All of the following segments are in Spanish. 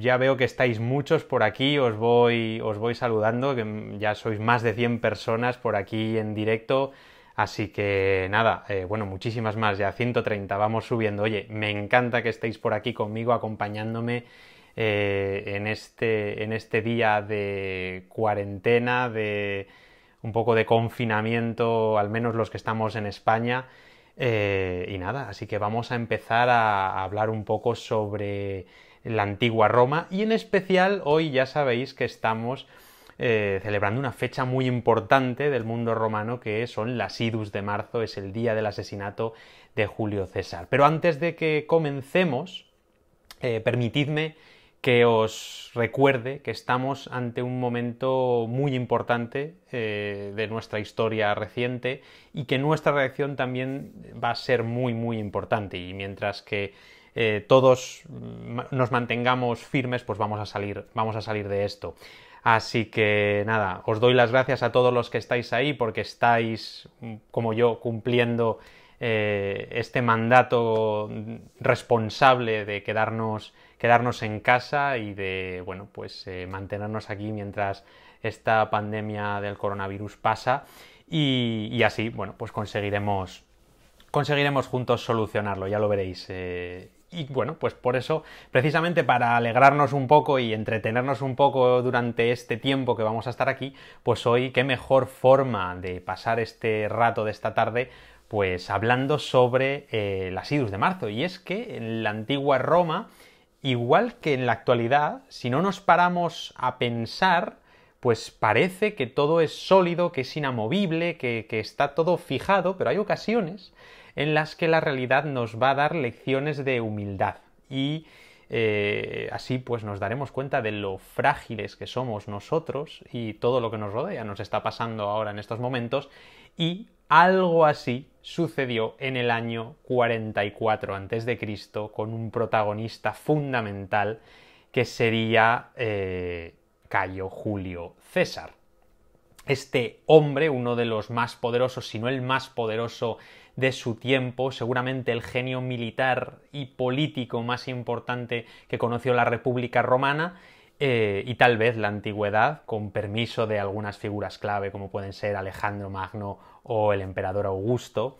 ya veo que estáis muchos por aquí, os voy, os voy saludando, que ya sois más de 100 personas por aquí en directo. Así que nada, eh, bueno, muchísimas más, ya 130, vamos subiendo. Oye, me encanta que estéis por aquí conmigo acompañándome eh, en, este, en este día de cuarentena, de un poco de confinamiento, al menos los que estamos en España. Eh, y nada, así que vamos a empezar a hablar un poco sobre la antigua Roma y en especial hoy ya sabéis que estamos eh, celebrando una fecha muy importante del mundo romano que son las idus de marzo, es el día del asesinato de Julio César. Pero antes de que comencemos, eh, permitidme que os recuerde que estamos ante un momento muy importante eh, de nuestra historia reciente y que nuestra reacción también va a ser muy muy importante y mientras que eh, todos mm, nos mantengamos firmes, pues vamos a salir, vamos a salir de esto. Así que nada, os doy las gracias a todos los que estáis ahí porque estáis, mm, como yo, cumpliendo eh, este mandato mm, responsable de quedarnos, quedarnos en casa y de, bueno, pues eh, mantenernos aquí mientras esta pandemia del coronavirus pasa y, así, bueno, pues conseguiremos, conseguiremos juntos solucionarlo, ya lo veréis. Y bueno, pues por eso, precisamente para alegrarnos un poco y entretenernos un poco durante este tiempo que vamos a estar aquí, pues hoy qué mejor forma de pasar este rato de esta tarde pues hablando sobre eh, las idus de marzo. Y es que en la antigua Roma, igual que en la actualidad, si no nos paramos a pensar, pues parece que todo es sólido, que es inamovible, que está todo fijado, pero hay ocasiones en las que la realidad nos va a dar lecciones de humildad y eh, así pues nos daremos cuenta de lo frágiles que somos nosotros y todo lo que nos rodea nos está pasando ahora en estos momentos y algo así sucedió en el año 44 Cristo con un protagonista fundamental que sería eh, Cayo Julio César. Este hombre, uno de los más poderosos, si no el más poderoso de su tiempo, seguramente el genio militar y político más importante que conoció la República Romana, eh, y tal vez la antigüedad, con permiso de algunas figuras clave como pueden ser Alejandro Magno o el emperador Augusto,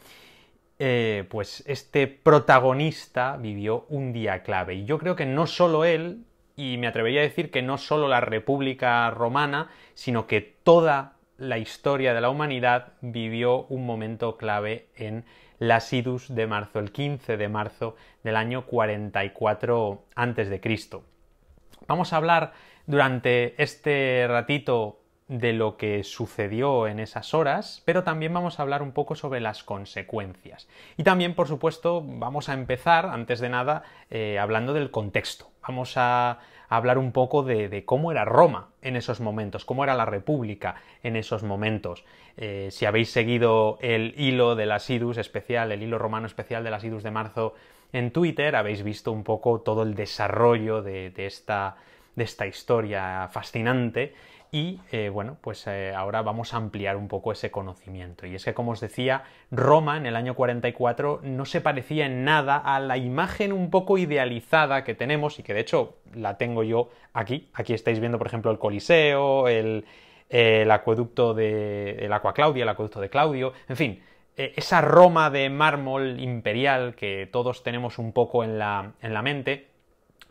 eh, pues este protagonista vivió un día clave. Y yo creo que no solo él, y me atrevería a decir que no solo la República Romana, sino que toda la historia de la humanidad vivió un momento clave en la Sidus de marzo, el 15 de marzo del año 44 Cristo. Vamos a hablar durante este ratito de lo que sucedió en esas horas, pero también vamos a hablar un poco sobre las consecuencias. Y también, por supuesto, vamos a empezar, antes de nada, eh, hablando del contexto. Vamos a hablar un poco de, cómo era Roma en esos momentos, cómo era la República en esos momentos. Eh, si habéis seguido el hilo de las idus especial, el hilo romano especial de las idus de marzo en Twitter, habéis visto un poco todo el desarrollo esta de esta historia fascinante y eh, bueno, pues eh, ahora vamos a ampliar un poco ese conocimiento. Y es que, como os decía, Roma en el año 44 no se parecía en nada a la imagen un poco idealizada que tenemos y que de hecho la tengo yo aquí. Aquí estáis viendo, por ejemplo, el Coliseo, el, eh, acueducto de... el Claudia, el acueducto de Claudio, en fin, esa Roma de mármol imperial que todos tenemos un poco en la, en la mente,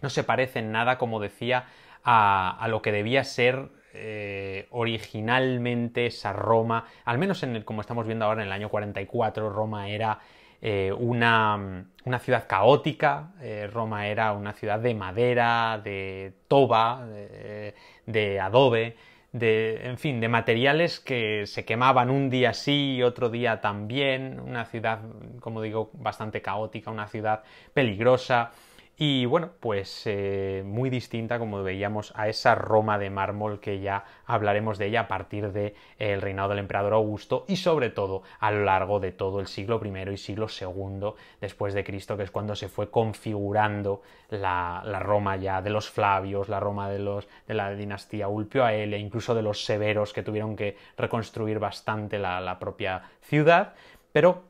no se parece en nada, como decía, a, lo que debía ser eh, originalmente esa Roma, al menos en el, como estamos viendo ahora en el año 44, Roma era eh, una, ciudad caótica, eh, Roma era una ciudad de madera, de toba, de, de adobe, de, en fin, de materiales que se quemaban un día sí y otro día también, una ciudad, como digo, bastante caótica, una ciudad peligrosa, y bueno, pues eh, muy distinta, como veíamos, a esa Roma de mármol que ya hablaremos de ella a partir del de, eh, reinado del emperador Augusto y sobre todo a lo largo de todo el siglo I y siglo II después de Cristo, que es cuando se fue configurando la, Roma ya de los Flavios, la Roma de, los, de la dinastía Ulpio e incluso de los Severos que tuvieron que reconstruir bastante la propia ciudad. Pero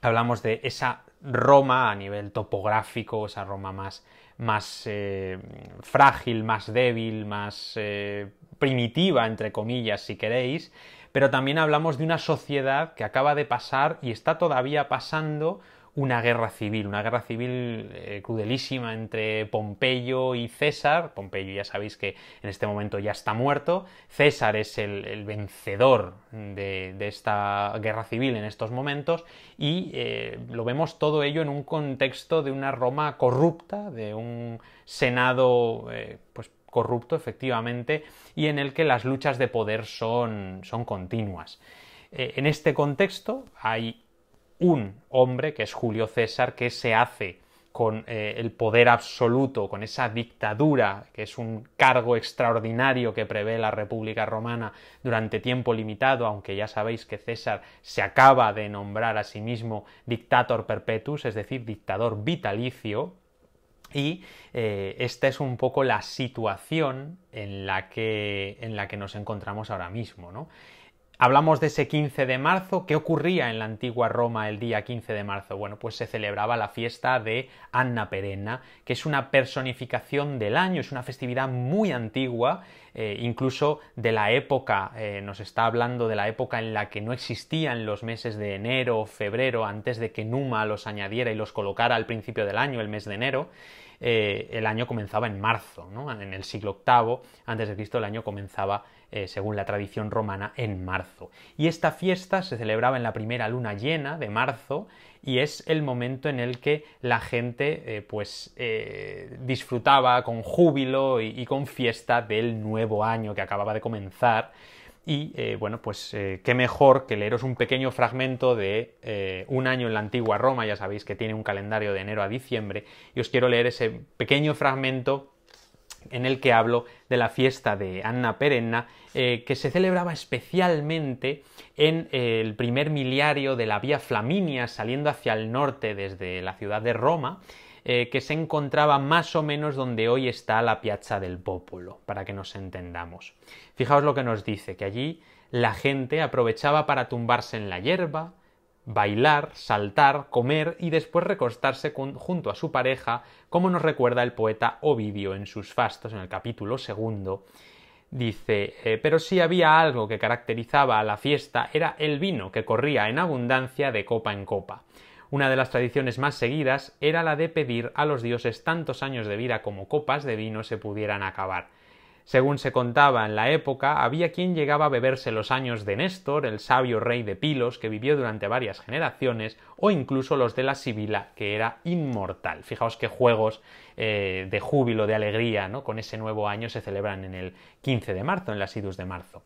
hablamos de esa Roma a nivel topográfico, esa Roma más, más eh, frágil, más débil, más eh, primitiva, entre comillas, si queréis, pero también hablamos de una sociedad que acaba de pasar y está todavía pasando una guerra civil, una guerra civil eh, crudelísima entre Pompeyo y César. Pompeyo ya sabéis que en este momento ya está muerto. César es el, vencedor de, esta guerra civil en estos momentos y eh, lo vemos todo ello en un contexto de una Roma corrupta, de un Senado eh, pues, corrupto efectivamente y en el que las luchas de poder son, son continuas. en este contexto hay un hombre, que es Julio César, que se hace con eh, el poder absoluto, con esa dictadura, que es un cargo extraordinario que prevé la República Romana durante tiempo limitado, aunque ya sabéis que César se acaba de nombrar a sí mismo dictator perpetus, es decir, dictador vitalicio, y eh, esta es un poco la situación en la que, en la que nos encontramos ahora mismo. ¿no? Hablamos de ese 15 de marzo. ¿Qué ocurría en la antigua Roma el día 15 de marzo? Bueno, pues se celebraba la fiesta de Anna Perenna, que es una personificación del año, es una festividad muy antigua, eh, incluso de la época, eh, nos está hablando de la época en la que no existían los meses de enero o febrero, antes de que Numa los añadiera y los colocara al principio del año, el mes de enero. Eh, el año comenzaba en marzo, en el siglo VIII antes de Cristo el año comenzaba eh, según la tradición romana, en marzo. Y esta fiesta se celebraba en la primera luna llena de marzo y es el momento en el que la gente eh, pues eh, disfrutaba con júbilo y, con fiesta del nuevo año que acababa de comenzar. Y bueno, pues qué mejor que leeros un pequeño fragmento de un año en la antigua Roma, ya sabéis que tiene un calendario de enero a diciembre, y os quiero leer ese pequeño fragmento en el que hablo de la fiesta de Anna Perenna, eh, que se celebraba especialmente en eh, el primer miliario de la Vía Flaminia, saliendo hacia el norte desde la ciudad de Roma, eh, que se encontraba más o menos donde hoy está la Piazza del Popolo, para que nos entendamos. Fijaos lo que nos dice, que allí la gente aprovechaba para tumbarse en la hierba, bailar, saltar, comer y después recostarse junto a su pareja, como nos recuerda el poeta Ovidio en sus fastos, en el capítulo segundo. Dice, eh, pero si había algo que caracterizaba a la fiesta era el vino que corría en abundancia de copa en copa. Una de las tradiciones más seguidas era la de pedir a los dioses tantos años de vida como copas de vino se pudieran acabar. Según se contaba en la época, había quien llegaba a beberse los años de Néstor, el sabio rey de Pilos, que vivió durante varias generaciones, o incluso los de la Sibila, que era inmortal. Fijaos qué juegos eh, de júbilo, de alegría, ¿no? Con ese nuevo año se celebran en el 15 de marzo, en las idus de marzo.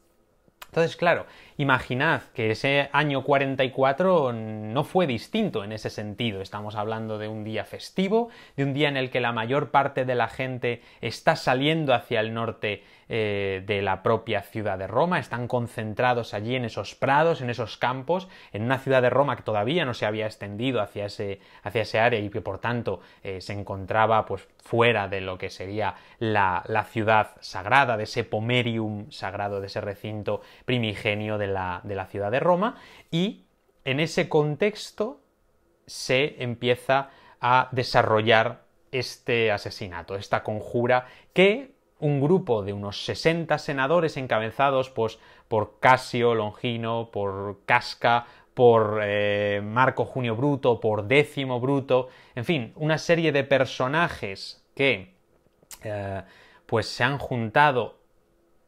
Entonces, claro, imaginad que ese año 44 no fue distinto en ese sentido. Estamos hablando de un día festivo, de un día en el que la mayor parte de la gente está saliendo hacia el norte eh, de la propia ciudad de Roma, están concentrados allí en esos prados, en esos campos, en una ciudad de Roma que todavía no se había extendido hacia ese, hacia ese área y que por tanto eh, se encontraba pues, fuera de lo que sería la, ciudad sagrada, de ese pomerium sagrado, de ese recinto primigenio de la ciudad de Roma, y en ese contexto se empieza a desarrollar este asesinato, esta conjura que un grupo de unos 60 senadores encabezados pues, por Casio Longino, por Casca, por eh, Marco Junio Bruto, por Décimo Bruto, en fin, una serie de personajes que eh, pues se han juntado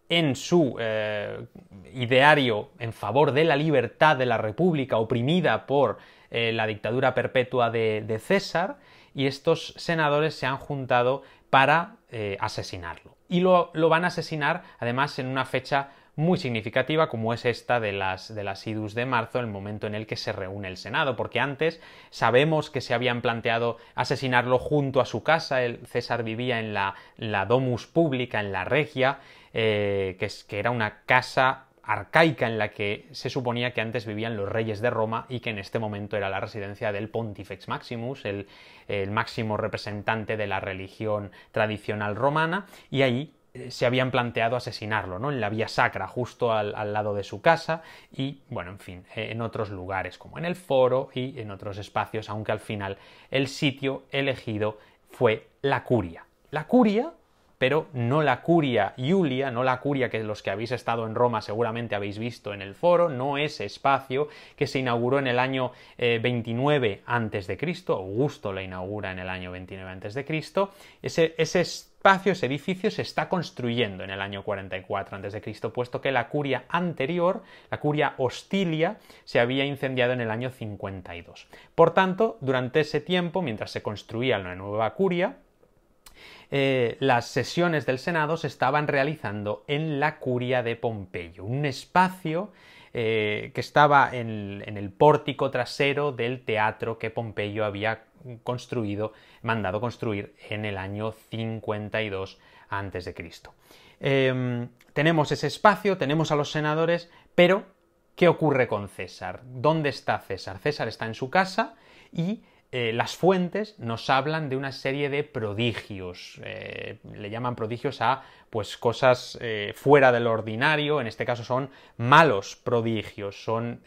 en su eh, ideario en favor de la libertad de la República oprimida por la dictadura perpetua de César, y estos senadores se han juntado para eh, asesinarlo. Y lo, van a asesinar además en una fecha muy significativa como es esta de las, de las idus de marzo, el momento en el que se reúne el Senado, porque antes sabemos que se habían planteado asesinarlo junto a su casa, el César vivía en la, domus pública, en la regia, eh, que, es, que era una casa arcaica en la que se suponía que antes vivían los reyes de Roma y que en este momento era la residencia del Pontifex Maximus, el, máximo representante de la religión tradicional romana, y ahí eh, se habían planteado asesinarlo, ¿no? En la vía sacra, justo al, al, lado de su casa y, bueno, en fin, eh, en otros lugares como en el foro y en otros espacios, aunque al final el sitio elegido fue la curia. La curia pero no la curia Julia, no la curia que los que habéis estado en Roma seguramente habéis visto en el foro, no ese espacio que se inauguró en el año eh, antes 29 Cristo, Augusto la inaugura en el año 29 a.C., Cristo. ese espacio, ese edificio se está construyendo en el año 44 Cristo, puesto que la curia anterior, la curia hostilia, se había incendiado en el año 52. Por tanto, durante ese tiempo, mientras se construía la nueva curia, eh, las sesiones del Senado se estaban realizando en la Curia de Pompeyo, un espacio eh, que estaba en, el pórtico trasero del teatro que Pompeyo había construido, mandado construir en el año 52 a.C. Em, tenemos ese espacio, tenemos a los senadores, pero ¿qué ocurre con César? ¿Dónde está César? César está en su casa y eh, las fuentes nos hablan de una serie de prodigios. Eh, le llaman prodigios a pues cosas eh, fuera del ordinario. En este caso son malos prodigios. Son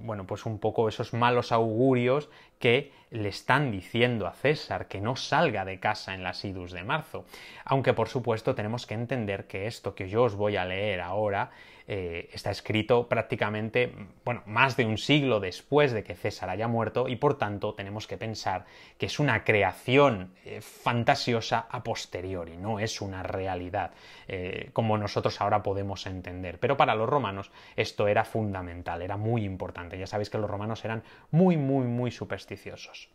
bueno, pues un poco esos malos augurios que le están diciendo a César que no salga de casa en las idus de marzo. Aunque por supuesto tenemos que entender que esto que yo os voy a leer ahora eh, está escrito prácticamente, bueno, más de un siglo después de que César haya muerto y por tanto tenemos que pensar que es una creación eh, fantasiosa a posteriori, no es una realidad eh, como nosotros ahora podemos entender. Pero para los romanos esto era fundamental, era muy importante. Ya sabéis que los romanos eran muy, muy, muy supersticiosos.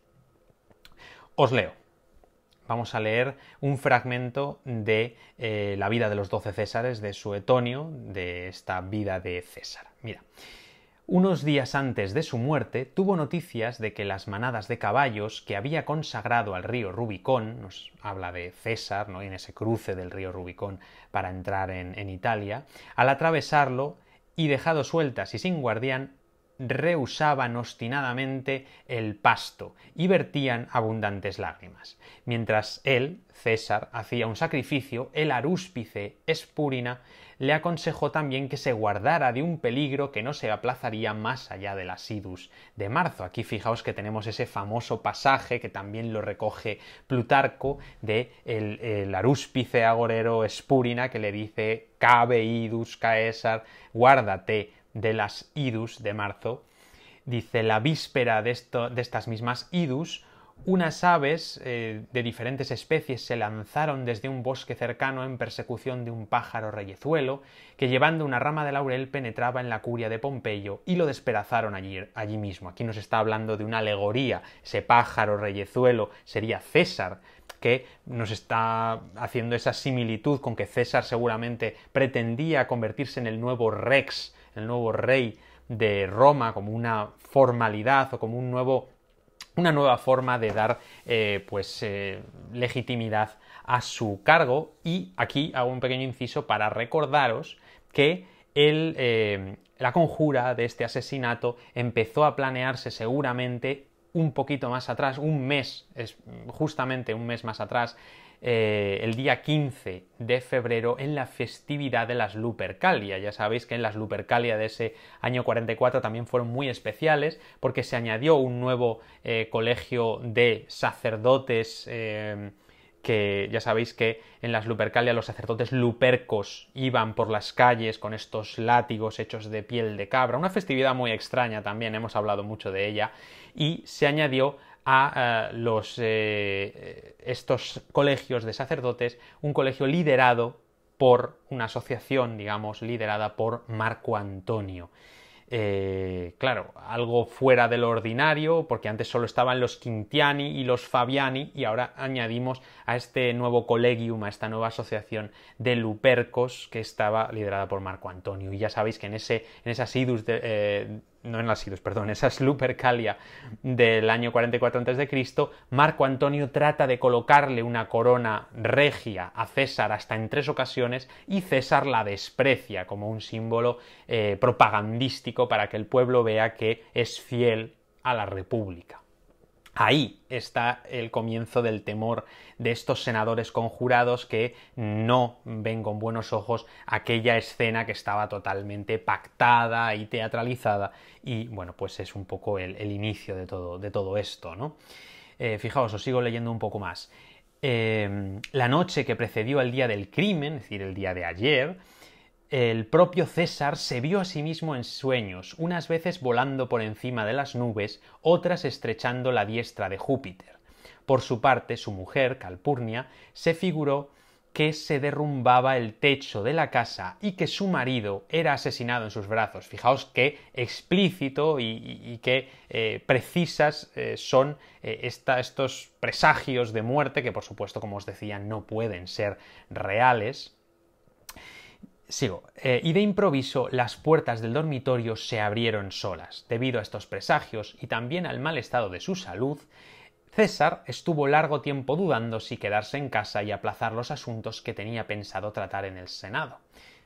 Os leo vamos a leer un fragmento de eh, la vida de los doce Césares de Suetonio, de esta vida de César. Mira. Unos días antes de su muerte tuvo noticias de que las manadas de caballos que había consagrado al río Rubicón, nos habla de César, ¿no? en ese cruce del río Rubicón para entrar en Italia, al atravesarlo y dejado sueltas y sin guardián, rehusaban obstinadamente el pasto y vertían abundantes lágrimas. Mientras él, César, hacía un sacrificio, el arúspice Espurina le aconsejó también que se guardara de un peligro que no se aplazaría más allá de las asidus de marzo. Aquí fijaos que tenemos ese famoso pasaje que también lo recoge Plutarco de el, arúspice agorero Spurina, que le dice cabe idus caesar, guárdate de las idus de marzo, dice la víspera de, estas mismas idus, unas aves eh, de diferentes especies se lanzaron desde un bosque cercano en persecución de un pájaro reyezuelo, que llevando una rama de laurel penetraba en la curia de Pompeyo y lo despedazaron allí, allí mismo. Aquí nos está hablando de una alegoría. Ese pájaro reyezuelo sería César, que nos está haciendo esa similitud con que César seguramente pretendía convertirse en el nuevo Rex el nuevo rey de Roma como una formalidad o como una nueva forma de dar eh, pues, eh, legitimidad a su cargo. Y aquí hago un pequeño inciso para recordaros que eh, la conjura de este asesinato empezó a planearse seguramente un poquito más atrás, un mes, es justamente un mes más atrás, eh, el día 15 de febrero en la festividad de las Lupercalia. Ya sabéis que en las Lupercalia de ese año 44 también fueron muy especiales porque se añadió un nuevo eh, colegio de sacerdotes eh, que ya sabéis que en las Lupercalia los sacerdotes lupercos iban por las calles con estos látigos hechos de piel de cabra, una festividad muy extraña también, hemos hablado mucho de ella, y se añadió a eh, los, eh, eh, estos colegios de sacerdotes, un colegio liderado por una asociación, digamos, liderada por Marco Antonio. claro, algo fuera de lo ordinario, porque antes solo estaban los Quintiani y los Fabiani, y ahora añadimos a este nuevo colegium, a esta nueva asociación de Lupercos que estaba liderada por Marco Antonio. Y ya sabéis que en, ese, en esa sidus de, no en las idos, perdón, esa Slupercalia del año 44 a.C., Marco Antonio trata de colocarle una corona regia a César hasta en tres ocasiones y César la desprecia como un símbolo eh, propagandístico para que el pueblo vea que es fiel a la República. Ahí está el comienzo del temor de estos senadores conjurados que no ven con buenos ojos aquella escena que estaba totalmente pactada y teatralizada. Y bueno, pues es un poco el, inicio de todo, esto, ¿no? Eh, fijaos, os sigo leyendo un poco más. Em, la noche que precedió al día del crimen, es decir, el día de ayer, el propio César se vio a sí mismo en sueños, unas veces volando por encima de las nubes, otras estrechando la diestra de Júpiter. Por su parte, su mujer, Calpurnia, se figuró que se derrumbaba el techo de la casa y que su marido era asesinado en sus brazos. Fijaos qué explícito y, qué eh, precisas eh, son eh, estos presagios de muerte que, por supuesto, como os decía, no pueden ser reales. Sigo. Eh, y de improviso las puertas del dormitorio se abrieron solas. Debido a estos presagios y también al mal estado de su salud, César estuvo largo tiempo dudando si quedarse en casa y aplazar los asuntos que tenía pensado tratar en el Senado.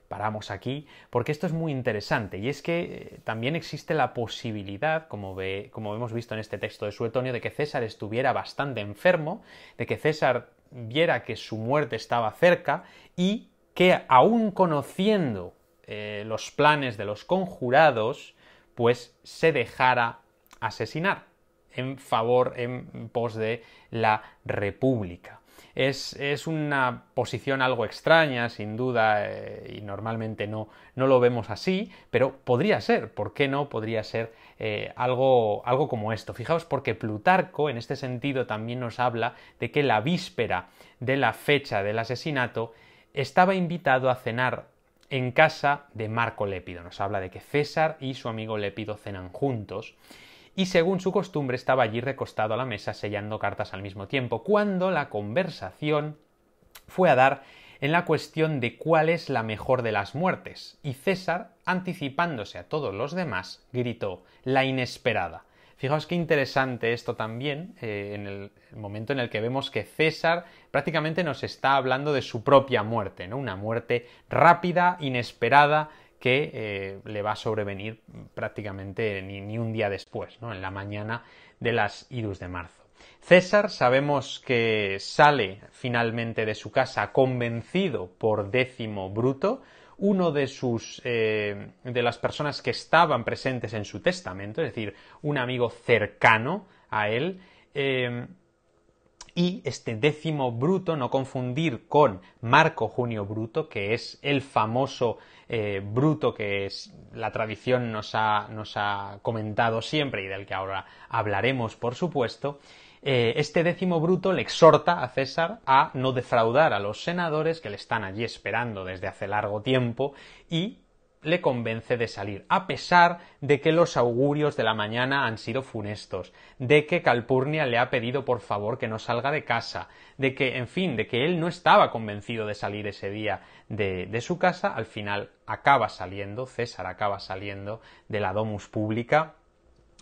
Paramos aquí porque esto es muy interesante y es que eh, también existe la posibilidad, como, ve, como hemos visto en este texto de Suetonio, de que César estuviera bastante enfermo, de que César viera que su muerte estaba cerca y que aún conociendo eh, los planes de los conjurados, pues se dejara asesinar en favor, en pos de la República. Es, una posición algo extraña, sin duda, eh, y normalmente no, no, lo vemos así, pero podría ser, ¿por qué no? Podría ser eh, algo, algo como esto. Fijaos, porque Plutarco, en este sentido, también nos habla de que la víspera de la fecha del asesinato estaba invitado a cenar en casa de Marco Lépido. Nos habla de que César y su amigo Lépido cenan juntos y según su costumbre estaba allí recostado a la mesa sellando cartas al mismo tiempo, cuando la conversación fue a dar en la cuestión de cuál es la mejor de las muertes, y César, anticipándose a todos los demás, gritó la inesperada. Fijaos qué interesante esto también, eh, en el momento en el que vemos que César prácticamente nos está hablando de su propia muerte, ¿no? Una muerte rápida, inesperada, que eh, le va a sobrevenir prácticamente ni, un día después, ¿no? En la mañana de las idus de marzo. César sabemos que sale finalmente de su casa convencido por décimo bruto, uno de sus eh, de las personas que estaban presentes en su testamento, es decir, un amigo cercano a él. Eh, y este décimo bruto, no confundir con Marco Junio Bruto, que es el famoso eh, bruto que la tradición nos ha comentado siempre y del que ahora hablaremos, por supuesto. Eh, este décimo bruto le exhorta a César a no defraudar a los senadores que le están allí esperando desde hace largo tiempo y le convence de salir, a pesar de que los augurios de la mañana han sido funestos, de que Calpurnia le ha pedido por favor que no salga de casa, de que, en fin, de que él no estaba convencido de salir ese día de, de su casa, al final acaba saliendo, César acaba saliendo de la domus pública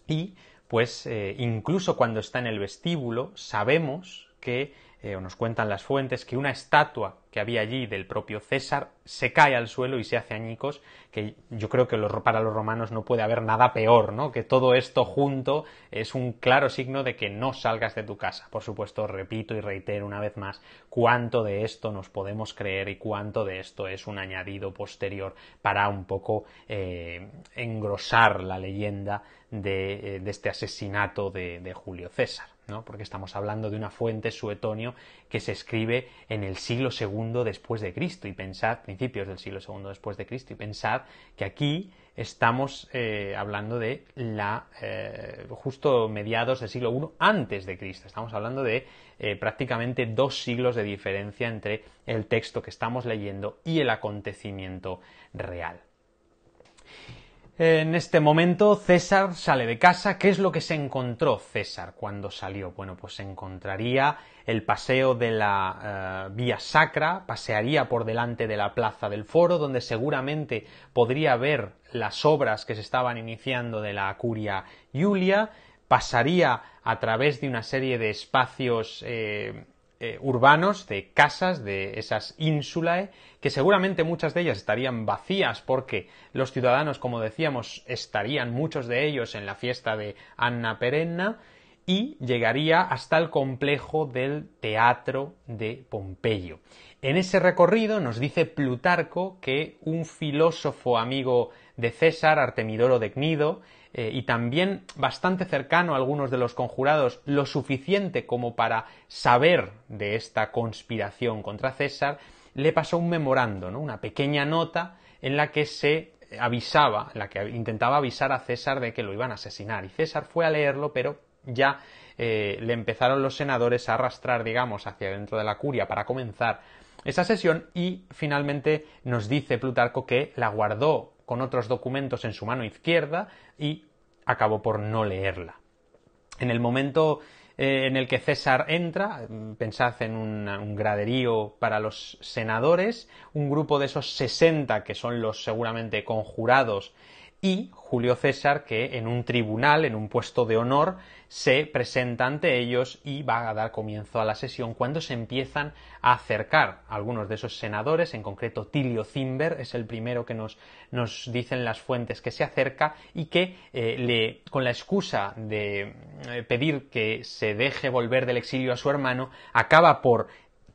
y pues eh, incluso cuando está en el vestíbulo sabemos que eh, nos cuentan las fuentes, que una estatua que había allí del propio César se cae al suelo y se hace añicos, que yo creo que los, para los romanos no puede haber nada peor, ¿no? Que todo esto junto es un claro signo de que no salgas de tu casa. Por supuesto, repito y reitero una vez más cuánto de esto nos podemos creer y cuánto de esto es un añadido posterior para un poco eh, engrosar la leyenda de, eh, este asesinato de Julio César porque estamos hablando de una fuente suetonio que se escribe en el siglo II después de Cristo y pensad, principios del siglo II después de Cristo, y pensad que aquí estamos eh, hablando de la eh, justo mediados del siglo I antes de Cristo, estamos hablando de eh, prácticamente dos siglos de diferencia entre el texto que estamos leyendo y el acontecimiento real. En este momento César sale de casa. ¿Qué es lo que se encontró César cuando salió? Bueno, pues se encontraría el paseo de la eh, Vía Sacra, pasearía por delante de la Plaza del Foro, donde seguramente podría ver las obras que se estaban iniciando de la Curia Julia, pasaría a través de una serie de espacios eh, eh, urbanos, de casas, de esas ínsulae, que seguramente muchas de ellas estarían vacías porque los ciudadanos, como decíamos, estarían muchos de ellos en la fiesta de Anna Perenna y llegaría hasta el complejo del Teatro de Pompeyo. En ese recorrido nos dice Plutarco que un filósofo amigo de César, Artemidoro de Cnido, eh, y también bastante cercano a algunos de los conjurados, lo suficiente como para saber de esta conspiración contra César, le pasó un memorando, una pequeña nota en la que se avisaba, en la que intentaba avisar a César de que lo iban a asesinar. Y César fue a leerlo, pero ya eh, le empezaron los senadores a arrastrar, digamos, hacia dentro de la curia para comenzar esa sesión y finalmente nos dice Plutarco que la guardó con otros documentos en su mano izquierda y acabó por no leerla. En el momento eh, en el que César entra, mm, pensad en un graderío para los senadores, un grupo de esos 60 que son los seguramente conjurados y Julio César que en un tribunal, en un puesto de honor, se presenta ante ellos y va a dar comienzo a la sesión cuando se empiezan a acercar algunos de esos senadores, en concreto Tilio Zimber es el primero que nos, dicen las fuentes que se acerca y que eh, le, con la excusa de eh, pedir que se deje volver del exilio a su hermano, acaba por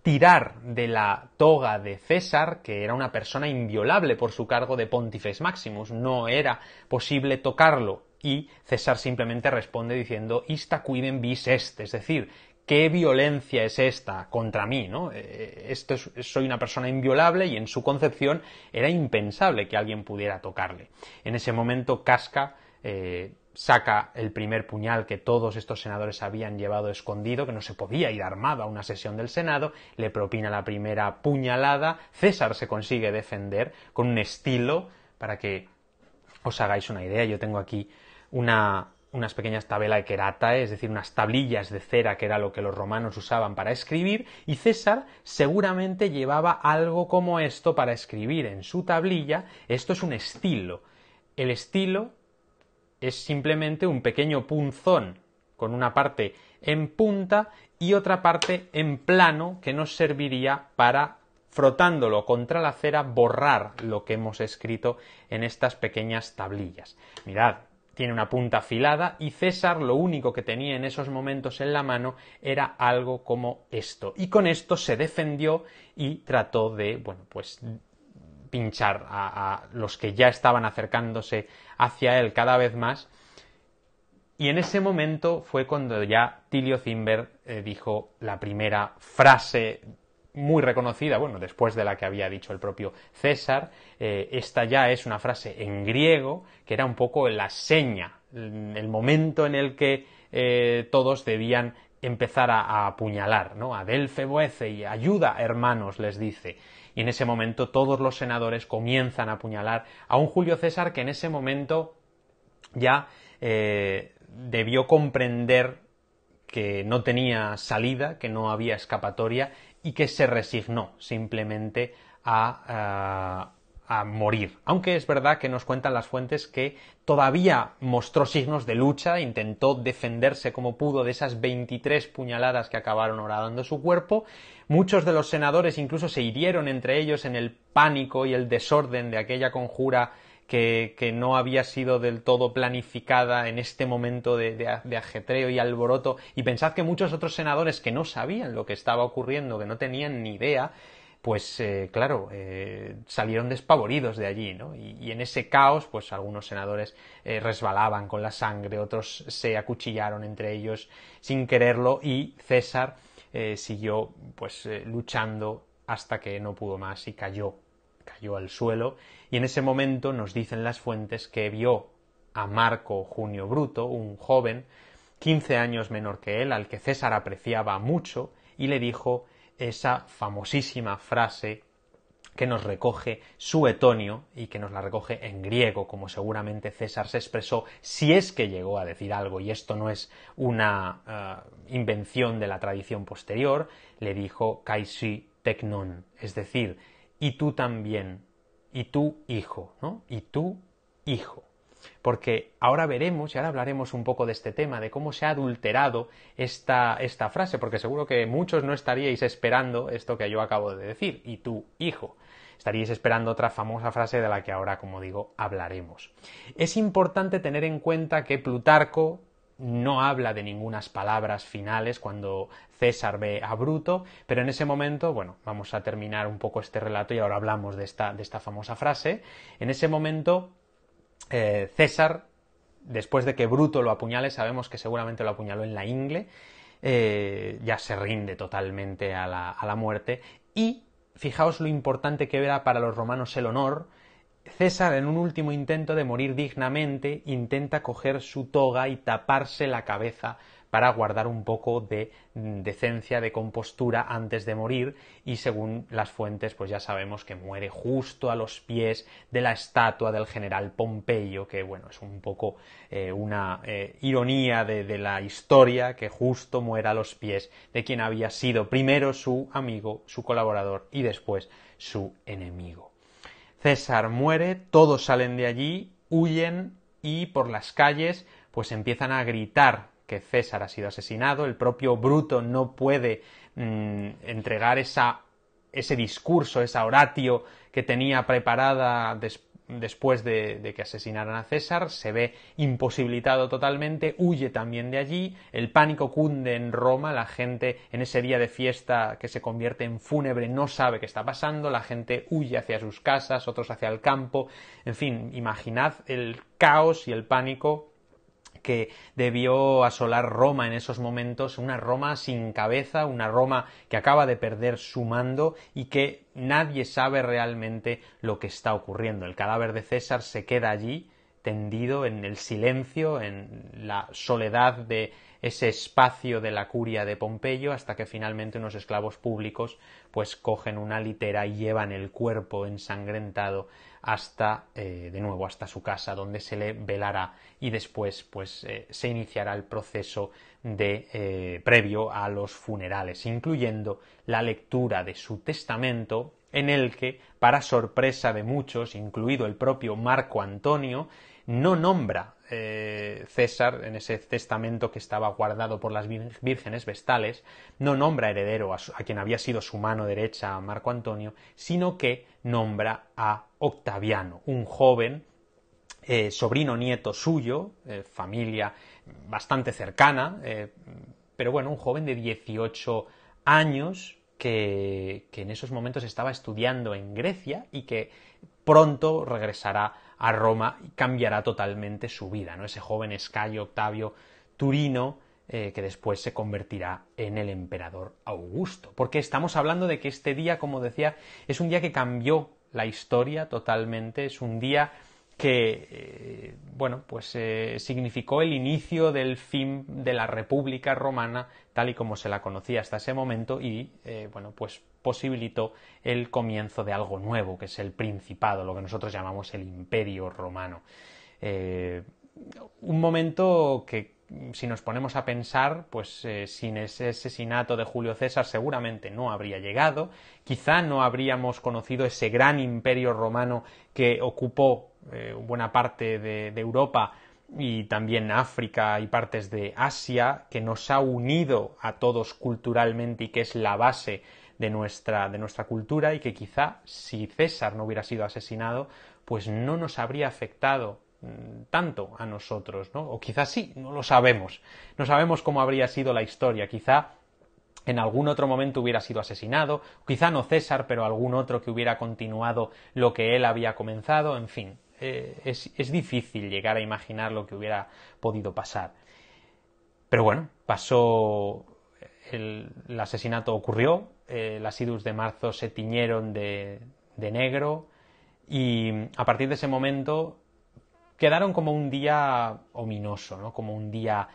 tirar de la toga de César, que era una persona inviolable por su cargo de Pontifex Maximus, no era posible tocarlo y César simplemente responde diciendo ista quidem vis est, es decir, ¿qué violencia es esta contra mí? ¿no? Eh, eh, esto soy una persona inviolable y en su concepción era impensable que alguien pudiera tocarle. En ese momento Casca eh, saca el primer puñal que todos estos senadores habían llevado escondido, que no se podía ir armado a una sesión del Senado, le propina la primera puñalada, César se consigue defender con un estilo para que os hagáis una idea. Yo tengo aquí unas pequeñas tabelas de querata, es decir, unas tablillas de cera que era lo que los romanos usaban para escribir, y César seguramente llevaba algo como esto para escribir en su tablilla. Esto es un estilo. El estilo es simplemente un pequeño punzón con una parte en punta y otra parte en plano que nos serviría para frotándolo contra la cera borrar lo que hemos escrito en estas pequeñas tablillas. Mirad, tiene una punta afilada y César lo único que tenía en esos momentos en la mano era algo como esto. Y con esto se defendió y trató de, bueno, pues pinchar a, los que ya estaban acercándose hacia él cada vez más. Y en ese momento fue cuando ya Tilio Zimber eh, dijo la primera frase muy reconocida, bueno, después de la que había dicho el propio César, eh, esta ya es una frase en griego que era un poco la seña, el momento en el que eh, todos debían empezar a, apuñalar, ¿no? Adelfe boece y ayuda, hermanos, les dice. Y en ese momento todos los senadores comienzan a apuñalar a un Julio César que en ese momento ya eh, debió comprender que no tenía salida, que no había escapatoria y que se resignó simplemente a, eh, a, morir. Aunque es verdad que nos cuentan las fuentes que todavía mostró signos de lucha, intentó defenderse como pudo de esas 23 puñaladas que acabaron horadando su cuerpo. Muchos de los senadores incluso se hirieron entre ellos en el pánico y el desorden de aquella conjura que, no había sido del todo planificada en este momento de, ajetreo y alboroto. Y pensad que muchos otros senadores que no sabían lo que estaba ocurriendo, que no tenían ni idea, pues eh, claro, eh, salieron despavoridos de allí, ¿no? Y, en ese caos, pues algunos senadores eh, resbalaban con la sangre, otros se acuchillaron entre ellos sin quererlo y César siguió pues luchando hasta que no pudo más y cayó al suelo, y en ese momento nos dicen las fuentes que vio a Marco Junio Bruto, un joven, quince años menor que él, al que César apreciaba mucho, y le dijo esa famosísima frase que nos recoge Suetonio y que nos la recoge en griego, como seguramente César se expresó, si es que llegó a decir algo, y esto no es una eh, invención de la tradición posterior, le dijo Kaisi technon es decir, y tú también, y tú hijo, ¿no? Y tú hijo. Porque ahora veremos y ahora hablaremos un poco de este tema, de cómo se ha adulterado esta, esta frase, porque seguro que muchos no estaríais esperando esto que yo acabo de decir, y tú hijo estaríais esperando otra famosa frase de la que ahora, como digo, hablaremos. Es importante tener en cuenta que Plutarco no habla de ningunas palabras finales cuando César ve a Bruto, pero en ese momento, bueno, vamos a terminar un poco este relato y ahora hablamos de esta, famosa frase, en ese momento eh, César, después de que Bruto lo apuñale, sabemos que seguramente lo apuñaló en la ingle, eh, ya se rinde totalmente a la, a la muerte y fijaos lo importante que era para los romanos el honor, César, en un último intento de morir dignamente, intenta coger su toga y taparse la cabeza para guardar un poco de mm, decencia, de compostura antes de morir y según las fuentes pues ya sabemos que muere justo a los pies de la estatua del general Pompeyo que bueno es un poco eh, una eh, ironía de, de, la historia que justo muera a los pies de quien había sido primero su amigo, su colaborador y después su enemigo. César muere, todos salen de allí, huyen y por las calles pues empiezan a gritar que César ha sido asesinado, el propio Bruto no puede mm, entregar esa, ese discurso, esa oratio que tenía preparada después después de, que asesinaran a César, se ve imposibilitado totalmente, huye también de allí, el pánico cunde en Roma, la gente en ese día de fiesta que se convierte en fúnebre no sabe qué está pasando, la gente huye hacia sus casas, otros hacia el campo, en fin, imaginad el caos y el pánico que debió asolar Roma en esos momentos, una Roma sin cabeza, una Roma que acaba de perder su mando y que nadie sabe realmente lo que está ocurriendo. El cadáver de César se queda allí, tendido en el silencio, en la soledad de ese espacio de la curia de Pompeyo hasta que finalmente unos esclavos públicos pues cogen una litera y llevan el cuerpo ensangrentado hasta eh, de nuevo hasta su casa donde se le velará y después pues eh, se iniciará el proceso de eh, previo a los funerales incluyendo la lectura de su testamento en el que para sorpresa de muchos incluido el propio Marco Antonio no nombra eh, César, en ese testamento que estaba guardado por las vírgenes vestales, no nombra heredero a, quien había sido su mano derecha, Marco Antonio, sino que nombra a Octaviano, un joven eh, sobrino nieto suyo, eh, familia bastante cercana, pero bueno, un joven de 18 años que, en esos momentos estaba estudiando en Grecia y que pronto regresará a Roma y cambiará totalmente su vida, ¿no? Ese joven Escayo Octavio Turino eh, que después se convertirá en el emperador Augusto. Porque estamos hablando de que este día, como decía, es un día que cambió la historia totalmente, es un día que, eh, bueno, pues eh, significó el inicio del fin de la República Romana tal y como se la conocía hasta ese momento y, bueno, pues posibilitó el comienzo de algo nuevo, que es el principado, lo que nosotros llamamos el imperio romano. Eh, un momento que, si nos ponemos a pensar, pues eh, sin ese asesinato de Julio César seguramente no habría llegado, quizá no habríamos conocido ese gran imperio romano que ocupó eh, buena parte de Europa y también África y partes de Asia, que nos ha unido a todos culturalmente y que es la base de nuestra, de nuestra cultura y que quizá si César no hubiera sido asesinado, pues no nos habría afectado mm, tanto a nosotros, ¿no? O quizás sí, no lo sabemos. No sabemos cómo habría sido la historia. Quizá en algún otro momento hubiera sido asesinado, quizá no César, pero algún otro que hubiera continuado lo que él había comenzado, en fin. Eh, es, difícil llegar a imaginar lo que hubiera podido pasar. Pero bueno, pasó, el asesinato ocurrió, eh, las idus de marzo se tiñeron de, negro y a partir de ese momento quedaron como un día ominoso, ¿no? como un día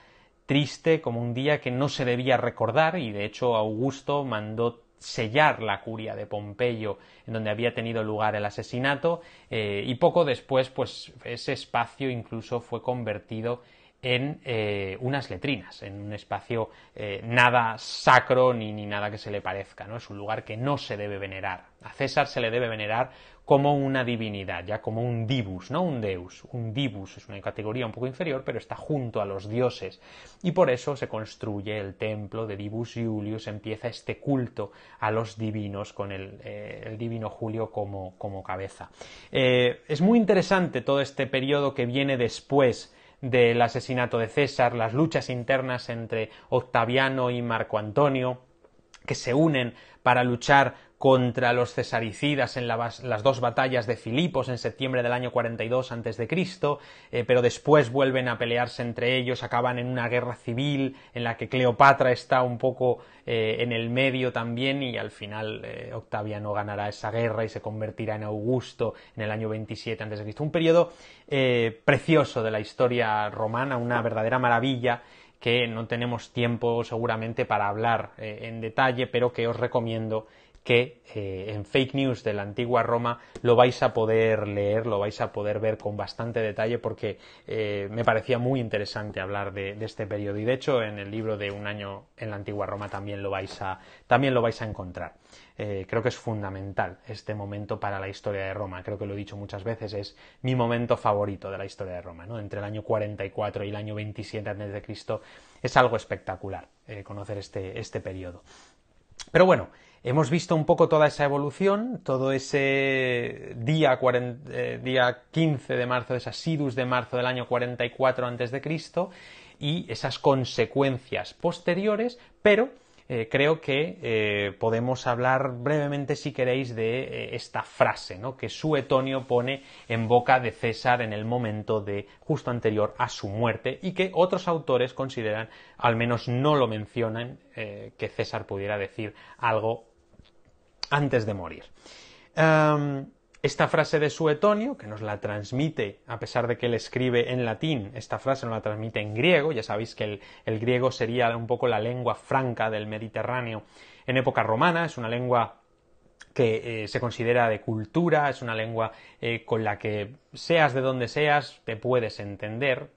triste, como un día que no se debía recordar y de hecho Augusto mandó sellar la curia de Pompeyo en donde había tenido lugar el asesinato eh, y poco después pues ese espacio incluso fue convertido en eh, unas letrinas, en un espacio eh, nada sacro ni, ni, nada que se le parezca, ¿no? Es un lugar que no se debe venerar. A César se le debe venerar como una divinidad, ya como un divus, no un deus. Un divus es una categoría un poco inferior, pero está junto a los dioses. Y por eso se construye el templo de Divus Julius, empieza este culto a los divinos con el, eh, divino Julio como, como cabeza. es muy interesante todo este periodo que viene después del asesinato de César, las luchas internas entre Octaviano y Marco Antonio, que se unen para luchar contra los cesaricidas en las dos batallas de Filipos en septiembre del año 42 a.C., eh, pero después vuelven a pelearse entre ellos, acaban en una guerra civil en la que Cleopatra está un poco eh, en el medio también y al final eh, Octaviano ganará esa guerra y se convertirá en Augusto en el año 27 a.C. Un periodo precioso de la historia romana, una verdadera maravilla que no tenemos tiempo seguramente para hablar en detalle, pero que os recomiendo que eh, en fake news de la antigua Roma lo vais a poder leer, lo vais a poder ver con bastante detalle porque eh, me parecía muy interesante hablar de, este periodo y de hecho en el libro de Un año en la antigua Roma también lo vais a, también lo vais a encontrar. Eh, creo que es fundamental este momento para la historia de Roma. Creo que lo he dicho muchas veces, es mi momento favorito de la historia de Roma. Entre el año 44 y el año 27 a.C. es algo espectacular conocer este, este periodo. Pero bueno, Hemos visto un poco toda esa evolución, todo ese día, 15 eh, de marzo, esa Sidus de marzo del año 44 a.C. y esas consecuencias posteriores, pero eh, creo que eh, podemos hablar brevemente, si queréis, de esta frase ¿no? que Suetonio pone en boca de César en el momento de justo anterior a su muerte y que otros autores consideran, al menos no lo mencionan, que César pudiera decir algo antes de morir. Em, esta frase de Suetonio, que nos la transmite, a pesar de que él escribe en latín, esta frase nos la transmite en griego, ya sabéis que el, griego sería un poco la lengua franca del Mediterráneo en época romana, es una lengua que eh, se considera de cultura, es una lengua eh, con la que seas de donde seas, te puedes entender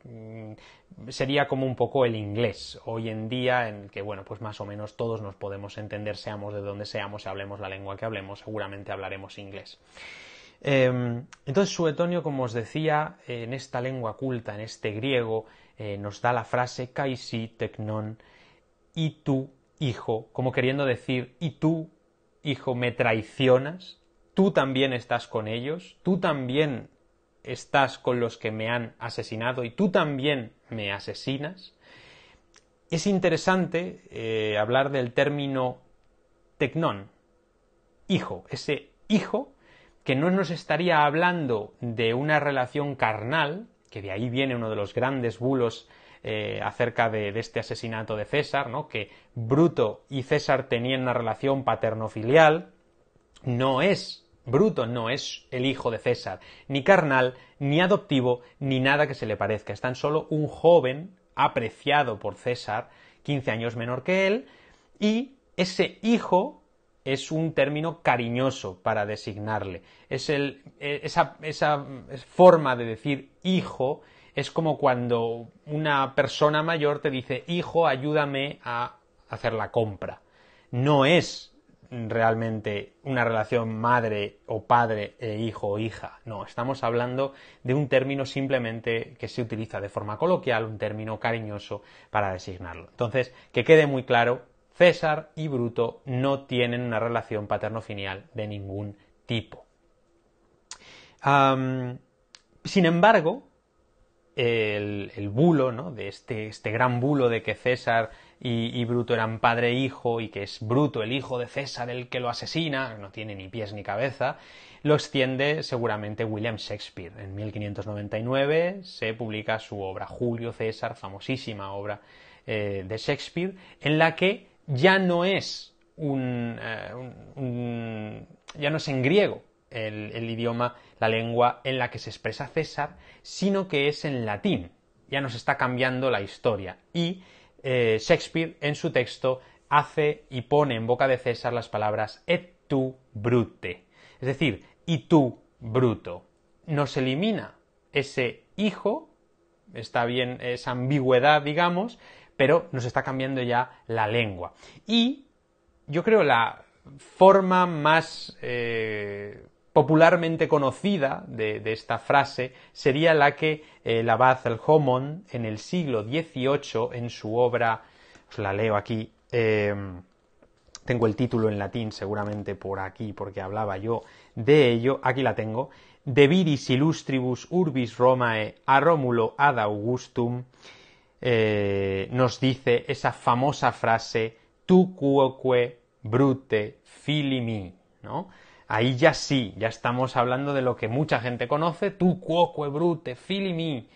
sería como un poco el inglés hoy en día en que bueno pues más o menos todos nos podemos entender seamos de donde seamos y hablemos la lengua que hablemos seguramente hablaremos inglés em, entonces Suetonio como os decía en esta lengua culta en este griego eh, nos da la frase kaisi tecnon y tú hijo como queriendo decir y tú hijo me traicionas tú también estás con ellos tú también estás con los que me han asesinado y tú también me asesinas. Es interesante eh, hablar del término tecnón, hijo, ese hijo que no nos estaría hablando de una relación carnal, que de ahí viene uno de los grandes bulos eh, acerca de, de, este asesinato de César, ¿no? que Bruto y César tenían una relación paterno-filial, no es Bruto no es el hijo de César, ni carnal, ni adoptivo, ni nada que se le parezca. Es tan solo un joven apreciado por César, 15 años menor que él, y ese hijo es un término cariñoso para designarle. Es el, e, esa, esa forma de decir hijo es como cuando una persona mayor te dice hijo, ayúdame a hacer la compra. No es realmente una relación madre o padre e hijo o hija. No, estamos hablando de un término simplemente que se utiliza de forma coloquial, un término cariñoso para designarlo. Entonces, que quede muy claro, César y Bruto no tienen una relación paterno-filial de ningún tipo. sin embargo, el, bulo, De este, este gran bulo de que César y, Bruto eran padre e hijo y que es Bruto el hijo de César el que lo asesina, no tiene ni pies ni cabeza, lo extiende seguramente William Shakespeare. En 1599 se publica su obra Julio César, famosísima obra eh, de Shakespeare, en la que ya no es un, eh, ya no es en griego el, idioma, la lengua en la que se expresa César, sino que es en latín. Ya nos está cambiando la historia y eh, Shakespeare en su texto hace y pone en boca de César las palabras et tu brute, es decir, y tú bruto. Nos elimina ese hijo, está bien esa ambigüedad, digamos, pero nos está cambiando ya la lengua. Y yo creo la forma más eh, popularmente conocida de, esta frase sería la que el eh, abad en el siglo XVIII en su obra, os pues la leo aquí, em, tengo el título en latín seguramente por aquí porque hablaba yo de ello, aquí la tengo, De viris illustribus urbis Romae a Romulo ad Augustum, eh, nos dice esa famosa frase tu quoque brute filimi, ¿no? ahí ya sí, ya estamos hablando de lo que mucha gente conoce, tu cuoque brute, fili mi.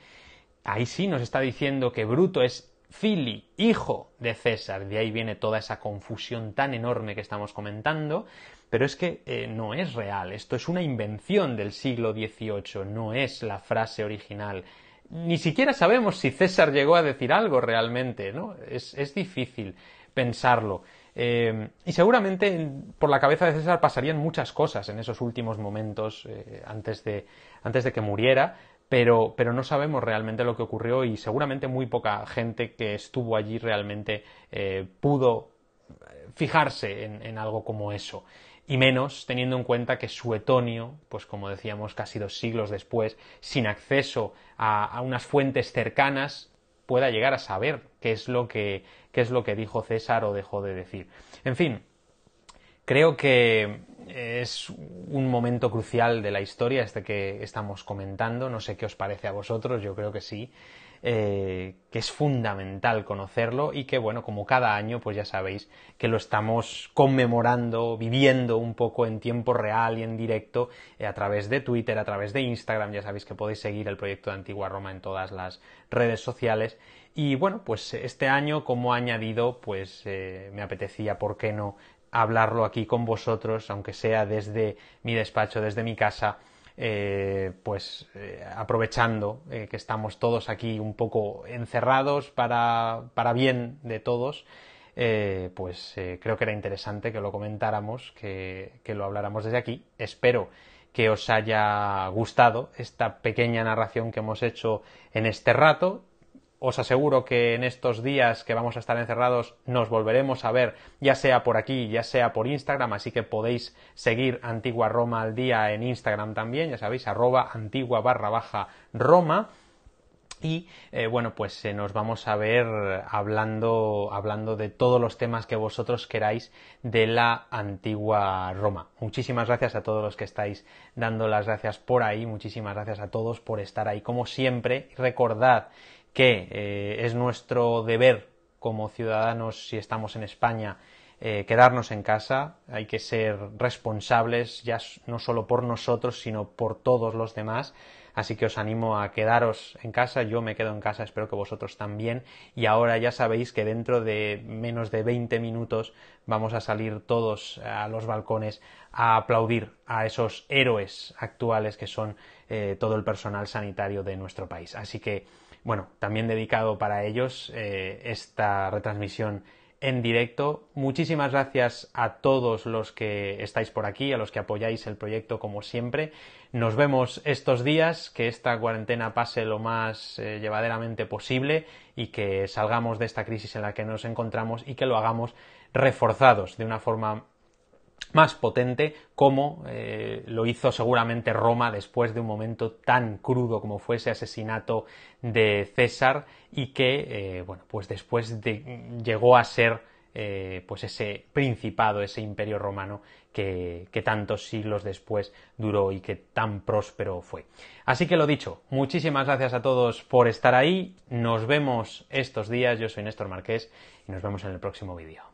Ahí sí nos está diciendo que Bruto es fili, hijo de César. De ahí viene toda esa confusión tan enorme que estamos comentando. Pero es que eh, no es real, esto es una invención del siglo XVIII, no es la frase original. Ni siquiera sabemos si César llegó a decir algo realmente, ¿no? es difícil pensarlo. Em, y seguramente por la cabeza de César pasarían muchas cosas en esos últimos momentos eh, antes, de, que muriera, pero, no sabemos realmente lo que ocurrió y seguramente muy poca gente que estuvo allí realmente eh, pudo eh, fijarse en, algo como eso. Y menos teniendo en cuenta que Suetonio, pues como decíamos, casi dos siglos después, sin acceso a unas fuentes cercanas, pueda llegar a saber qué es lo que, qué es lo que dijo César o dejó de decir. En fin, creo que es un momento crucial de la historia este que estamos comentando. No sé qué os parece a vosotros, yo creo que sí. Eh, que es fundamental conocerlo y que, bueno, como cada año, pues ya sabéis que lo estamos conmemorando, viviendo un poco en tiempo real y en directo eh, a través de Twitter, a través de Instagram, ya sabéis que podéis seguir el proyecto de Antigua Roma en todas las redes sociales. Y bueno, pues este año, como añadido, pues eh, me apetecía, ¿por qué no?, hablarlo aquí con vosotros, aunque sea desde mi despacho, desde mi casa, eh, pues eh, aprovechando eh, que estamos todos aquí un poco encerrados para, para bien de todos, pues creo que era interesante que lo comentáramos, que, que lo habláramos desde aquí. Espero que os haya gustado esta pequeña narración que hemos hecho en este rato os aseguro que en estos días que vamos a estar encerrados nos volveremos a ver, ya sea por aquí, ya sea por Instagram, así que podéis seguir Antigua Roma al día en Instagram también, ya sabéis, arroba antigua barra baja Roma. Y eh, bueno, pues eh, nos vamos a ver hablando, hablando de todos los temas que vosotros queráis de la antigua Roma. Muchísimas gracias a todos los que estáis dando las gracias por ahí, muchísimas gracias a todos por estar ahí como siempre. Recordad que eh, es nuestro deber como ciudadanos, si estamos en España, eh, quedarnos en casa, hay que ser responsables ya no solo por nosotros, sino por todos los demás. Así que os animo a quedaros en casa, yo me quedo en casa, espero que vosotros también. Y ahora ya sabéis que dentro de menos de 20 minutos vamos a salir todos a los balcones a aplaudir a esos héroes actuales que son eh, todo el personal sanitario de nuestro país. Así que bueno, también dedicado para ellos eh, esta retransmisión en directo. Muchísimas gracias a todos los que estáis por aquí, a los que apoyáis el proyecto como siempre. Nos vemos estos días, que esta cuarentena pase lo más eh, llevaderamente posible y que salgamos de esta crisis en la que nos encontramos y que lo hagamos reforzados de una forma más potente como eh, lo hizo seguramente Roma después de un momento tan crudo como fue ese asesinato de César y que eh, bueno pues después de, llegó a ser eh, pues ese principado ese imperio romano que, que, tantos siglos después duró y que tan próspero fue. Así que lo dicho, muchísimas gracias a todos por estar ahí, nos vemos estos días, yo soy Néstor Marqués y nos vemos en el próximo vídeo.